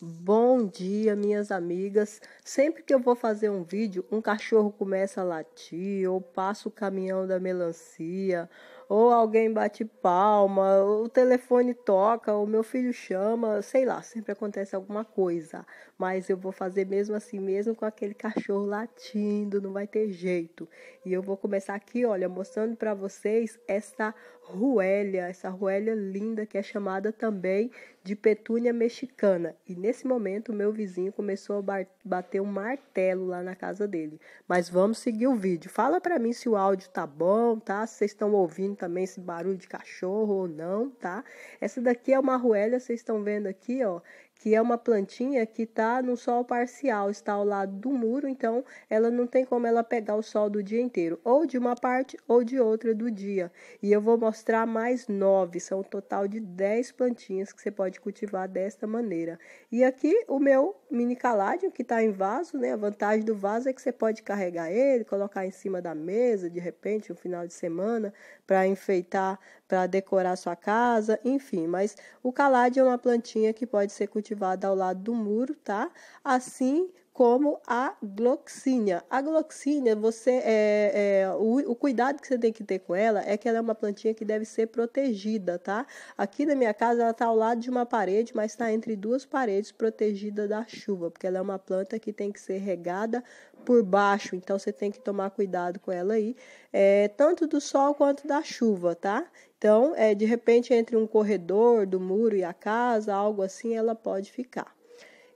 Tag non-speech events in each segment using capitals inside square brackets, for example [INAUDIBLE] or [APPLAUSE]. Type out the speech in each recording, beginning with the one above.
Bom dia, minhas amigas. Sempre que eu vou fazer um vídeo, um cachorro começa a latir, ou passa o caminhão da melancia, ou alguém bate palma, o telefone toca, o meu filho chama, sei lá, sempre acontece alguma coisa. Mas eu vou fazer mesmo assim, mesmo com aquele cachorro latindo, não vai ter jeito. E eu vou começar aqui, olha, mostrando para vocês essa ruélia, essa ruélia linda que é chamada também de petúnia mexicana. E nesse momento, meu vizinho começou a bater um martelo lá na casa dele. Mas vamos seguir o vídeo. Fala para mim se o áudio tá bom, tá? Se vocês estão ouvindo também esse barulho de cachorro ou não, tá? Essa daqui é uma ruélia, vocês estão vendo aqui, ó que é uma plantinha que está no sol parcial, está ao lado do muro, então ela não tem como ela pegar o sol do dia inteiro, ou de uma parte ou de outra do dia. E eu vou mostrar mais nove, são um total de dez plantinhas que você pode cultivar desta maneira. E aqui o meu mini caládio que está em vaso, né? A vantagem do vaso é que você pode carregar ele, colocar em cima da mesa, de repente, um final de semana, para enfeitar, para decorar sua casa, enfim. Mas o caládio é uma plantinha que pode ser cultivada cultivada ao lado do muro, tá? Assim como a gloxínia. A gloxínia, você é, é o, o, cuidado que você tem que ter com ela é que ela é uma plantinha que deve ser protegida, tá? Aqui na minha casa ela está ao lado de uma parede, mas está entre duas paredes protegida da chuva, porque ela é uma planta que tem que ser regada por baixo, então você tem que tomar cuidado com ela aí, é, tanto do sol quanto da chuva, tá? Então, é, de repente entre um corredor do muro e a casa, algo assim, ela pode ficar.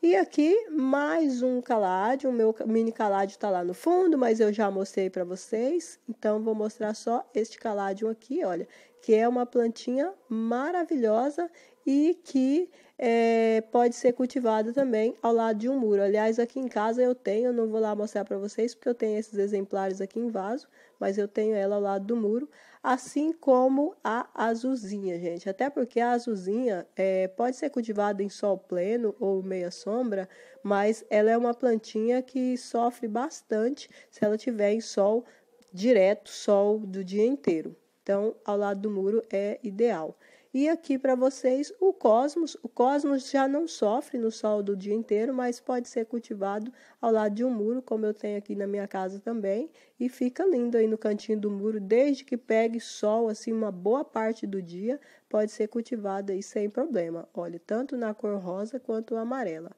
E aqui mais um calade, o meu mini calade está lá no fundo, mas eu já mostrei para vocês, então vou mostrar só este caládio aqui, olha, que é uma plantinha maravilhosa e que é, pode ser cultivada também ao lado de um muro. Aliás, aqui em casa eu tenho, eu não vou lá mostrar para vocês porque eu tenho esses exemplares aqui em vaso, mas eu tenho ela ao lado do muro, assim como a azulzinha, gente. Até porque a azulzinha é, pode ser cultivada em sol pleno ou meia sombra, mas ela é uma plantinha que sofre bastante se ela tiver em sol direto, sol do dia inteiro. Então, ao lado do muro é ideal. E aqui para vocês, o cosmos. O cosmos já não sofre no sol do dia inteiro, mas pode ser cultivado ao lado de um muro, como eu tenho aqui na minha casa também. E fica lindo aí no cantinho do muro, desde que pegue sol, assim, uma boa parte do dia, pode ser cultivado aí sem problema. Olha, tanto na cor rosa quanto amarela.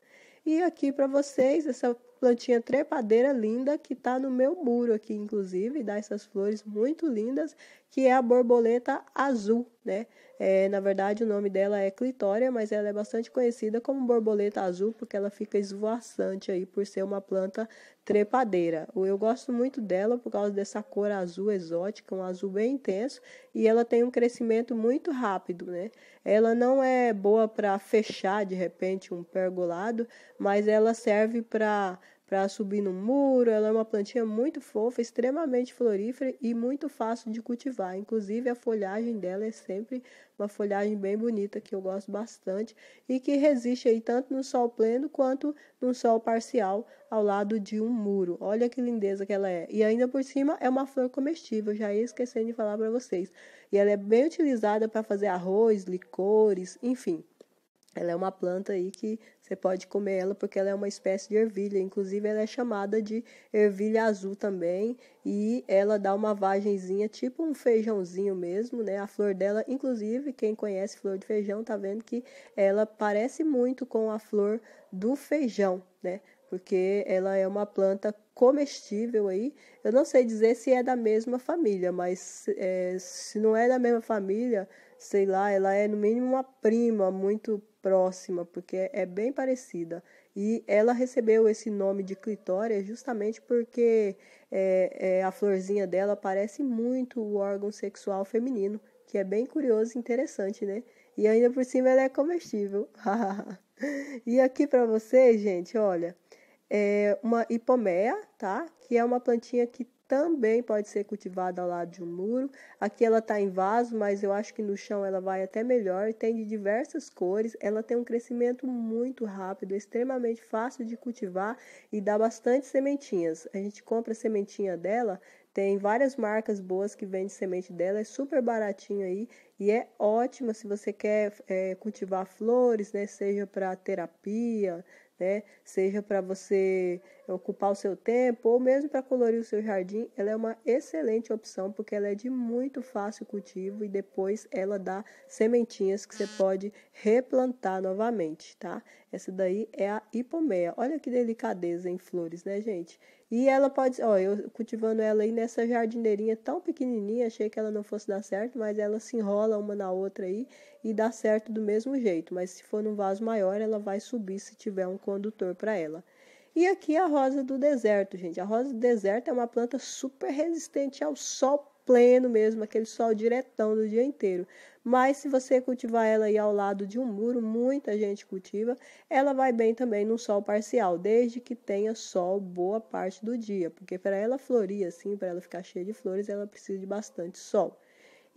E aqui para vocês, essa plantinha trepadeira linda que está no meu muro aqui, inclusive, dá essas flores muito lindas, que é a borboleta azul, né? É, na verdade, o nome dela é clitória, mas ela é bastante conhecida como borboleta azul porque ela fica esvoaçante aí por ser uma planta trepadeira. Eu gosto muito dela por causa dessa cor azul exótica, um azul bem intenso, e ela tem um crescimento muito rápido, né? Ela não é boa para fechar de repente um pergolado, mas ela serve para para subir no muro. Ela é uma plantinha muito fofa, extremamente florífera e muito fácil de cultivar. Inclusive, a folhagem dela é sempre uma folhagem bem bonita que eu gosto bastante e que resiste aí tanto no sol pleno quanto no sol parcial ao lado de um muro. Olha que lindeza que ela é. E ainda por cima é uma flor comestível, já ia esquecendo de falar para vocês. E ela é bem utilizada para fazer arroz, licores, enfim. Ela é uma planta aí que você pode comer ela porque ela é uma espécie de ervilha. Inclusive, ela é chamada de ervilha azul também. E ela dá uma vagenzinha, tipo um feijãozinho mesmo, né? A flor dela, inclusive, quem conhece flor de feijão, tá vendo que ela parece muito com a flor do feijão, né? Porque ela é uma planta comestível aí. Eu não sei dizer se é da mesma família, mas é, se não é da mesma família, sei lá, ela é no mínimo uma prima muito próxima, porque é bem parecida. E ela recebeu esse nome de clitória justamente porque é, é, a florzinha dela parece muito o órgão sexual feminino, que é bem curioso e interessante, né? E ainda por cima ela é comestível. [LAUGHS] e aqui para vocês, gente, olha, é uma hipoméia, tá? Que é uma plantinha que também pode ser cultivada ao lado de um muro. Aqui ela está em vaso, mas eu acho que no chão ela vai até melhor. Tem de diversas cores. Ela tem um crescimento muito rápido, extremamente fácil de cultivar e dá bastante sementinhas. A gente compra a sementinha dela. Tem várias marcas boas que vendem semente dela, é super baratinho aí e é ótima se você quer é, cultivar flores, né? Seja para terapia, né? Seja para você ocupar o seu tempo ou mesmo para colorir o seu jardim, ela é uma excelente opção porque ela é de muito fácil cultivo e depois ela dá sementinhas que você ah. pode replantar novamente, tá? Essa daí é a hipomeia. Olha que delicadeza em flores, né, gente? E ela pode, ó, eu cultivando ela aí nessa jardineirinha tão pequenininha, achei que ela não fosse dar certo, mas ela se enrola uma na outra aí e dá certo do mesmo jeito, mas se for num vaso maior, ela vai subir se tiver um condutor para ela. E aqui é a rosa do deserto, gente. A rosa do deserto é uma planta super resistente ao sol pleno mesmo, aquele sol diretão do dia inteiro. Mas se você cultivar ela aí ao lado de um muro, muita gente cultiva, ela vai bem também no sol parcial, desde que tenha sol boa parte do dia, porque para ela florir assim, para ela ficar cheia de flores, ela precisa de bastante sol.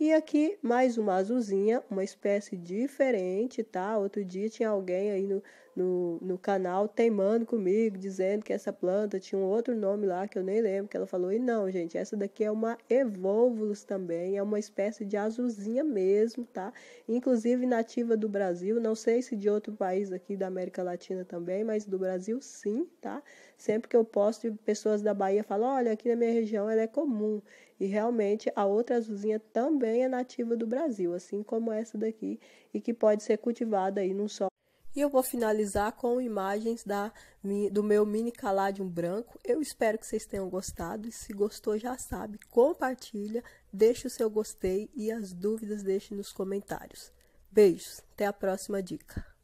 E aqui mais uma azulzinha, uma espécie diferente, tá? Outro dia tinha alguém aí no, no, no canal teimando comigo, dizendo que essa planta tinha um outro nome lá que eu nem lembro, que ela falou, e não, gente, essa daqui é uma Evolvulus também, é uma espécie de azulzinha mesmo, tá? Inclusive nativa do Brasil, não sei se de outro país aqui da América Latina também, mas do Brasil sim, tá? Sempre que eu posto, pessoas da Bahia falam, olha, aqui na minha região ela é comum. E realmente a outra azulzinha também é nativa do Brasil, assim como essa daqui, e que pode ser cultivada aí num solo e eu vou finalizar com imagens da, do meu mini caladium branco. Eu espero que vocês tenham gostado. E se gostou, já sabe, compartilha, deixa o seu gostei e as dúvidas deixe nos comentários. Beijos, até a próxima dica.